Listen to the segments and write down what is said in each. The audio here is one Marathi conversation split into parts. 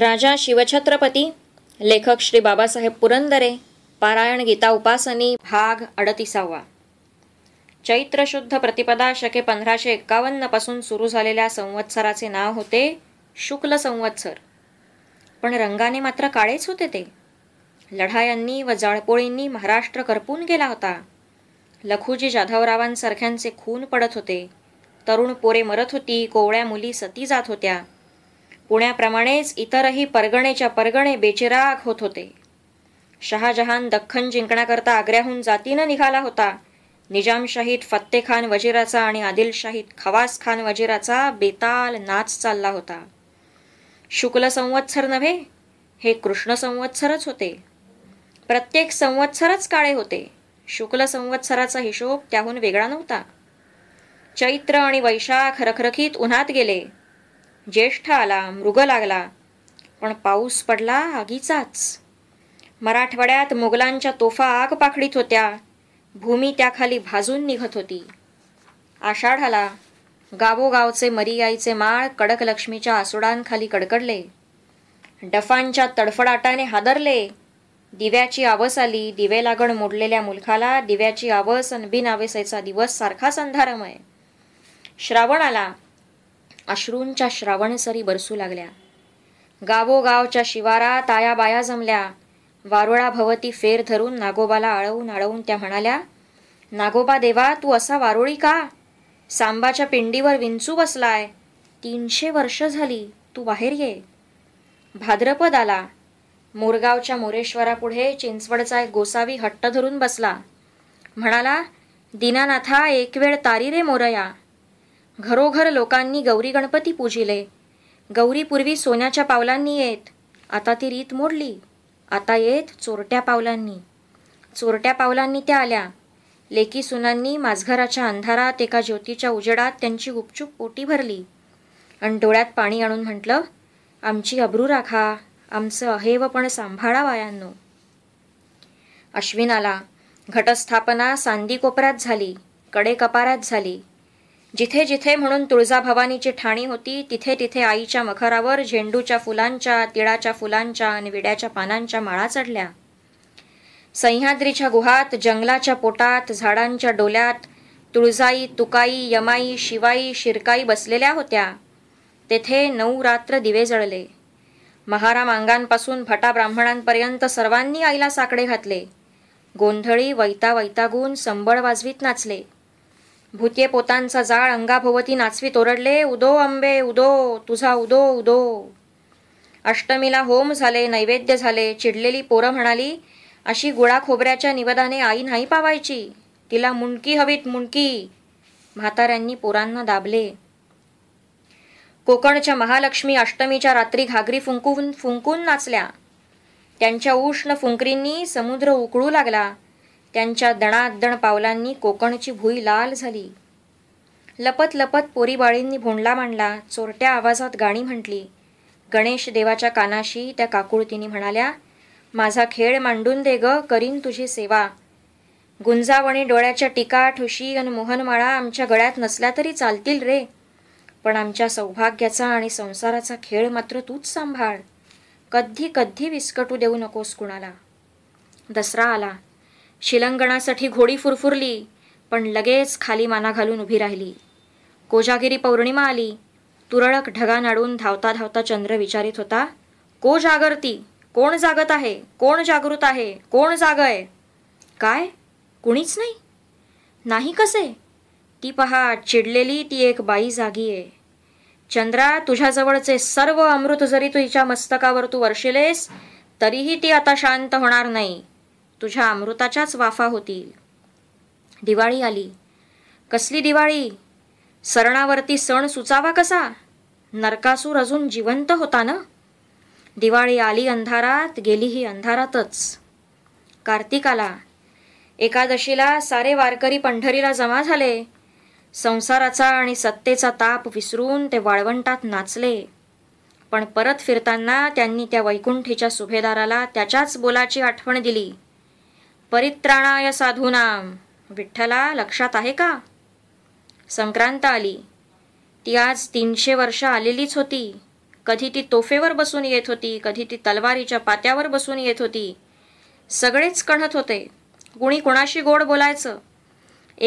राजा शिवछत्रपती लेखक श्री बाबासाहेब पुरंदरे पारायण गीता उपासनी भाग अडतीसावा चैत्र शुद्ध प्रतिपदा शके पंधराशे पासून सुरू झालेल्या संवत्सराचे नाव होते शुक्ल संवत्सर पण रंगाने मात्र काळेच होते ते लढायांनी व जाळपोळींनी महाराष्ट्र करपून गेला होता लखुजी जाधवरावांसारख्यांचे खून पडत होते तरुण पोरे मरत होती कोवळ्या मुली सती जात होत्या पुण्याप्रमाणेच इतरही परगणेच्या परगणे बेचिराग होत होते शहाजहान दख्खन जिंकण्याकरता आग्र्याहून जातीनं निघाला होता निजामशाहीत फत्तेखान वजीराचा आणि आदिलशाहीत खवास खान वजीराचा बेताल नाच चालला होता शुक्ल संवत्सर नव्हे हे कृष्ण संवत्सरच होते प्रत्येक संवत्सरच काळे होते शुक्ल संवत्सराचा हिशोब त्याहून वेगळा नव्हता चैत्र आणि वैशाख रखरखीत उन्हात गेले ज्येष्ठ आला मृग लागला पण पाऊस पडला आगीचाच मराठवाड्यात मुघलांच्या तोफा आग पाखडीत होत्या भूमी त्याखाली भाजून निघत होती आषाढाला गावोगावचे मरियाईचे माळ कडक लक्ष्मीच्या आसुडांखाली कडकडले डफांच्या तडफडाटाने हादरले दिव्याची आवस आली दिवे लागण मोडलेल्या मुलखाला दिव्याची आवस अन बिनावेसाचा दिवस सारखा संधारमय श्रावण आला अश्रूंच्या श्रावणसरी बरसू लागल्या गावोगावच्या शिवारा ताया बाया जमल्या वारुळा भवती फेर धरून नागोबाला आळवून आळवून त्या म्हणाल्या नागोबा देवा तू असा वारुळी का सांबाच्या पिंडीवर विंचू बसलाय तीनशे वर्ष झाली तू बाहेर ये भाद्रपद आला मोरगावच्या मोरेश्वरापुढे चिंचवडचा एक गोसावी हट्ट धरून बसला म्हणाला दीनानाथा एक वेळ तारी रे मोरया घरोघर लोकांनी गौरी गणपती पूजिले गौरीपूर्वी सोन्याच्या पावलांनी येत आता ती रीत मोडली आता येत चोरट्या पावलांनी चोरट्या पावलांनी त्या आल्या लेकी सुनांनी माझघराच्या अंधारात एका ज्योतीच्या उजेडात त्यांची गुपचूप पोटी भरली आणि डोळ्यात पाणी आणून म्हटलं आमची अब्रू राखा आमचं अहेव पण सांभाळा वायांनो अश्विनाला घटस्थापना सांदी कोपऱ्यात झाली कडे कपाऱ्यात झाली जिथे जिथे म्हणून तुळजाभवानीची ठाणी होती तिथे तिथे आईच्या मखरावर झेंडूच्या फुलांच्या तिळाच्या फुलांच्या आणि विड्याच्या पानांच्या माळा चढल्या सह्याद्रीच्या गुहात जंगलाच्या पोटात झाडांच्या डोल्यात तुळजाई तुकाई यमाई शिवाई शिरकाई बसलेल्या होत्या तेथे नऊ रात्र दिवे जळले महाराम अंगांपासून भटा ब्राह्मणांपर्यंत सर्वांनी आईला साकडे घातले गोंधळी वैता वैतागून संबळ वाजवीत नाचले भूतये पोतांचा जाळ अंगाभोवती नाचवी तोरडले उदो अंबे उदो तुझा उदो उदो अष्टमीला होम झाले नैवेद्य झाले चिडलेली पोरं म्हणाली अशी गुळा खोबऱ्याच्या निवदाने आई नाही पावायची तिला मुंडकी हवीत मुंडकी म्हाताऱ्यांनी पोरांना दाबले कोकणच्या महालक्ष्मी अष्टमीच्या रात्री घागरी फुंकून फुंकून नाचल्या त्यांच्या उष्ण फुंकरींनी समुद्र उकळू लागला त्यांच्या दणादण पावलांनी कोकणची भुई लाल झाली लपत लपत पोरीबाळींनी भोंडला मांडला चोरट्या आवाजात गाणी म्हटली गणेश देवाच्या कानाशी त्या काकुळतीने म्हणाल्या माझा खेळ मांडून दे ग करीन तुझी सेवा गुंजावणी डोळ्याच्या टिका ठुशी आणि मोहनमाळा आमच्या गळ्यात नसल्या तरी चालतील रे पण आमच्या सौभाग्याचा आणि संसाराचा खेळ मात्र तूच सांभाळ कधी कधी विस्कटू देऊ नकोस कुणाला दसरा आला शिलंगणासाठी घोडी फुरफुरली पण लगेच खाली माना घालून उभी राहिली कोजागिरी पौर्णिमा आली तुरळक ढगा नाडून धावता धावता चंद्र विचारित होता को जागरती कोण जागत आहे कोण जागृत आहे कोण जागय काय कुणीच नाही नाही कसे ती पहा चिडलेली ती एक बाई जागी आहे चंद्रा तुझ्याजवळचे सर्व अमृत जरी तुझ्या मस्तकावर तू वर्षिलेस तरीही ती आता शांत होणार नाही तुझ्या अमृताच्याच वाफा होतील दिवाळी आली कसली दिवाळी सरणावरती सण सुचावा कसा नरकासूर अजून जिवंत होता ना दिवाळी आली अंधारात गेलीही अंधारातच कार्तिकाला एकादशीला सारे वारकरी पंढरीला जमा झाले संसाराचा आणि सत्तेचा ताप विसरून ते वाळवंटात नाचले पण परत फिरताना त्यांनी त्या वैकुंठीच्या सुभेदाराला त्याच्याच बोलाची आठवण दिली परित्राणाय साधूनाम विठ्ठला लक्षात आहे का संक्रांत आली ती आज तीनशे वर्ष आलेलीच होती कधी ती तोफेवर बसून येत होती कधी ती तलवारीच्या पात्यावर बसून येत होती सगळेच कणत होते कुणी कुणाशी गोड बोलायचं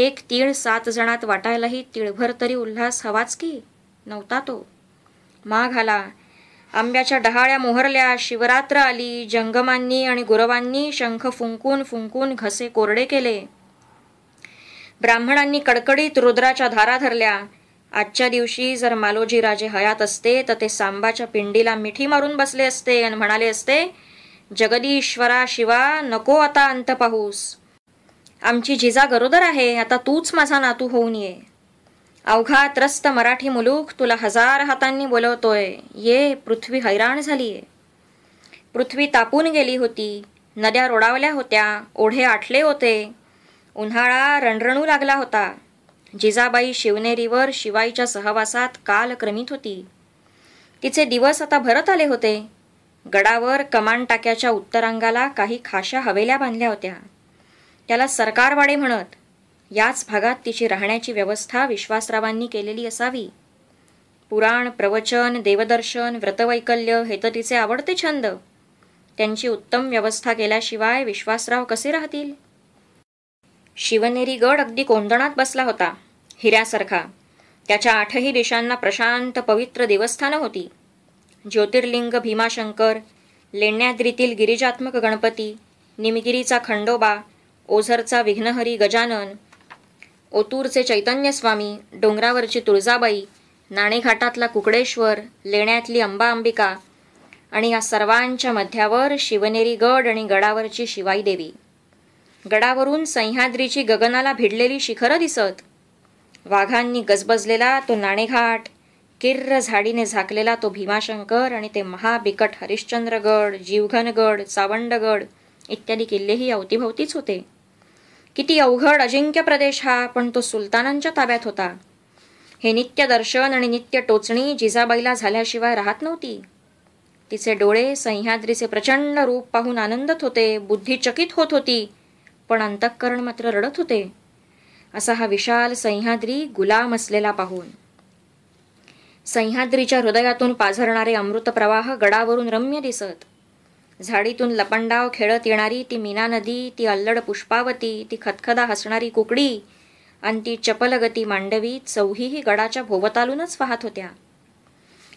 एक तीळ सात जणात वाटायलाही तिळभर तरी उल्हास हवाच की नव्हता तो माघ आला आंब्याच्या डहाळ्या मोहरल्या शिवरात्र आली जंगमांनी आणि गुरवांनी शंख फुंकून फुंकून घसे कोरडे केले ब्राह्मणांनी कडकडीत रुद्राच्या धारा धरल्या आजच्या दिवशी जर मालोजी राजे हयात असते तर ते सांबाच्या पिंडीला मिठी मारून बसले असते आणि म्हणाले असते जगदीश्वरा शिवा नको आता अंत पाहूस आमची जिजा गरोदर आहे आता तूच माझा नातू होऊन ये अवघा त्रस्त मराठी मुलूक तुला हजार हातांनी बोलवतोय ये पृथ्वी हैराण झालीये पृथ्वी तापून गेली होती नद्या रोडावल्या होत्या ओढे आटले होते उन्हाळा रणरणू लागला होता जिजाबाई शिवनेरीवर शिवाईच्या सहवासात काल क्रमित होती तिचे दिवस आता भरत आले होते गडावर कमान टाक्याच्या उत्तरांगाला काही खाशा हवेल्या बांधल्या होत्या त्याला सरकारवाडे म्हणत याच भागात तिची राहण्याची व्यवस्था विश्वासरावांनी केलेली असावी पुराण प्रवचन देवदर्शन व्रतवैकल्य हे तर तिचे आवडते छंद त्यांची उत्तम व्यवस्था केल्याशिवाय विश्वासराव कसे राहतील शिवनेरी गड अगदी कोंदणात बसला होता हिऱ्यासारखा त्याच्या आठही दिशांना प्रशांत पवित्र देवस्थानं होती ज्योतिर्लिंग भीमाशंकर लेण्याद्रीतील गिरिजात्मक गणपती निमगिरीचा खंडोबा ओझरचा विघ्नहरी गजानन ओतूरचे चैतन्यस्वामी डोंगरावरची तुळजाबाई नाणेघाटातला कुकडेश्वर लेण्यातली अंबा अंबिका आणि या सर्वांच्या मध्यावर शिवनेरी गड आणि गडावरची शिवाई देवी गडावरून सह्याद्रीची गगनाला भिडलेली शिखरं दिसत वाघांनी गजबजलेला तो नाणेघाट किर्र झाडीने झाकलेला तो भीमाशंकर आणि ते महाबिकट हरिश्चंद्रगड जीवघनगड सावंडगड इत्यादी किल्लेही अवतीभवतीच होते किती अवघड अजिंक्य प्रदेश हा पण तो सुलतानांच्या ताब्यात होता हे नित्य दर्शन आणि नित्य टोचणी जिजाबाईला झाल्याशिवाय राहत नव्हती तिचे डोळे सह्याद्रीचे प्रचंड रूप पाहून आनंदत होते चकित होत होती पण अंतःकरण मात्र रडत होते असा हा विशाल सह्याद्री गुलाम असलेला पाहून सह्याद्रीच्या हृदयातून पाझरणारे अमृत प्रवाह गडावरून रम्य दिसत झाडीतून लपंडाव खेळत येणारी ती मीना नदी ती अल्लड पुष्पावती ती खतखदा हसणारी कुकडी आणि ती चपलगती मांडवी चौहीही गडाच्या भोवतालूनच पाहत होत्या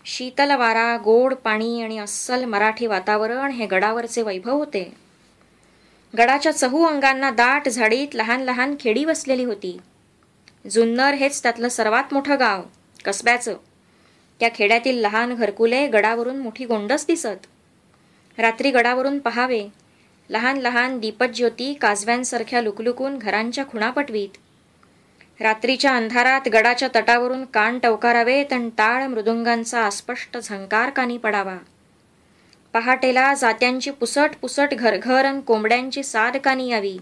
शीतल वारा गोड पाणी आणि अस्सल मराठी वातावरण हे गडावरचे वैभव होते गडाच्या चहू अंगांना दाट झाडीत लहान लहान खेडी बसलेली होती जुन्नर हेच त्यातलं सर्वात मोठं गाव कसब्याचं त्या खेड्यातील लहान घरकुले गडावरून मोठी गोंडस दिसत रात्री गडावरून पहावे लहान लहान दीपज्योती काजव्यांसारख्या लुकलुकून घरांच्या खुणा पटवीत रात्रीच्या अंधारात गडाच्या तटावरून कान टवकारावे आणि टाळ मृदुंगांचा अस्पष्ट झंकार कानी पडावा पहाटेला जात्यांची पुसट पुसट घरघर आणि कोंबड्यांची साद कानी यावी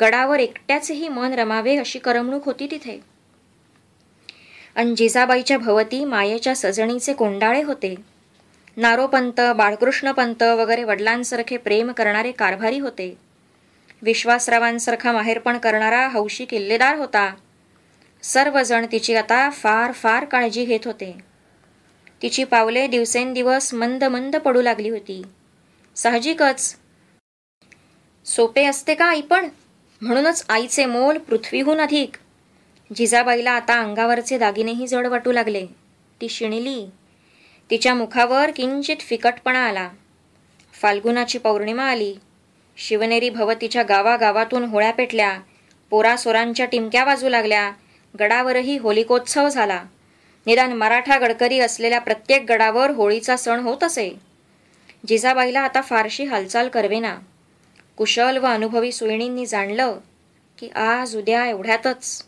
गडावर एकट्याचेही मन रमावे अशी करमणूक होती तिथे अन जिजाबाईच्या भवती मायेच्या सजणीचे कोंडाळे होते नारोपंत बाळकृष्णपंत वगैरे वडिलांसारखे प्रेम करणारे कारभारी होते विश्वासरावांसारखा माहेरपण करणारा हौशी किल्लेदार होता सर्वजण तिची आता फार फार काळजी घेत होते तिची पावले दिवसेंदिवस मंद मंद पडू लागली होती साहजिकच सोपे असते का आई पण म्हणूनच आईचे मोल पृथ्वीहून अधिक जिजाबाईला आता अंगावरचे दागिनेही जड वाटू लागले ती शिणिली तिच्या मुखावर किंचित फिकटपणा आला फाल्गुनाची पौर्णिमा आली शिवनेरी भवतीच्या गावागावातून होळ्या पेटल्या पोरासोरांच्या टिमक्या वाजू लागल्या गडावरही होलिकोत्सव झाला निदान मराठा गडकरी असलेल्या प्रत्येक गडावर होळीचा सण होत असे जिजाबाईला आता फारशी हालचाल करवेना कुशल व अनुभवी सुईणींनी जाणलं की आज उद्या एवढ्यातच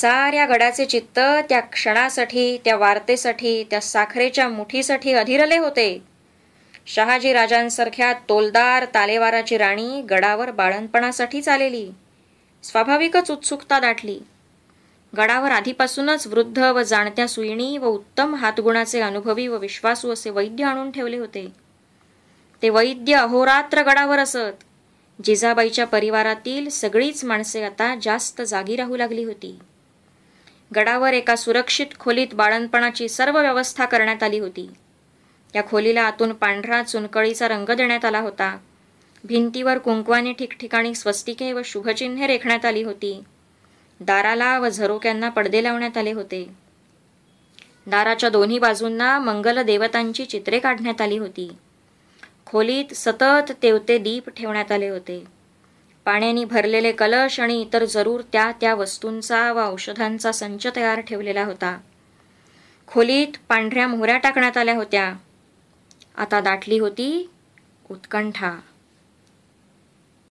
साऱ्या गडाचे चित्त त्या क्षणासाठी त्या वार्तेसाठी त्या साखरेच्या मुठीसाठी अधिरले होते शहाजी राजांसारख्या तोलदार तालेवाराची राणी गडावर बाळणपणासाठीच आलेली स्वाभाविकच उत्सुकता दाटली गडावर आधीपासूनच वृद्ध व जाणत्या सुईणी व उत्तम हातगुणाचे अनुभवी व विश्वासू असे वैद्य आणून ठेवले होते ते वैद्य अहोरात्र गडावर असत जिजाबाईच्या परिवारातील सगळीच माणसे आता जास्त जागी राहू लागली होती गडावर एका सुरक्षित खोलीत बाळणपणाची सर्व व्यवस्था करण्यात आली होती या खोलीला आतून पांढरा चुनकळीचा रंग देण्यात आला होता भिंतीवर कुंकवाने ठिकठिकाणी स्वस्तिके व शुभचिन्हे रेखण्यात आली होती दाराला व झरोक्यांना पडदे लावण्यात आले होते दाराच्या दोन्ही बाजूंना मंगल देवतांची चित्रे काढण्यात आली होती खोलीत सतत तेवते दीप ठेवण्यात आले होते पाण्याने भरलेले कलश आणि इतर जरूर त्या त्या वस्तूंचा व औषधांचा संच तयार ठेवलेला होता खोलीत पांढऱ्या मोहऱ्या टाकण्यात आल्या होत्या आता दाटली होती उत्कंठा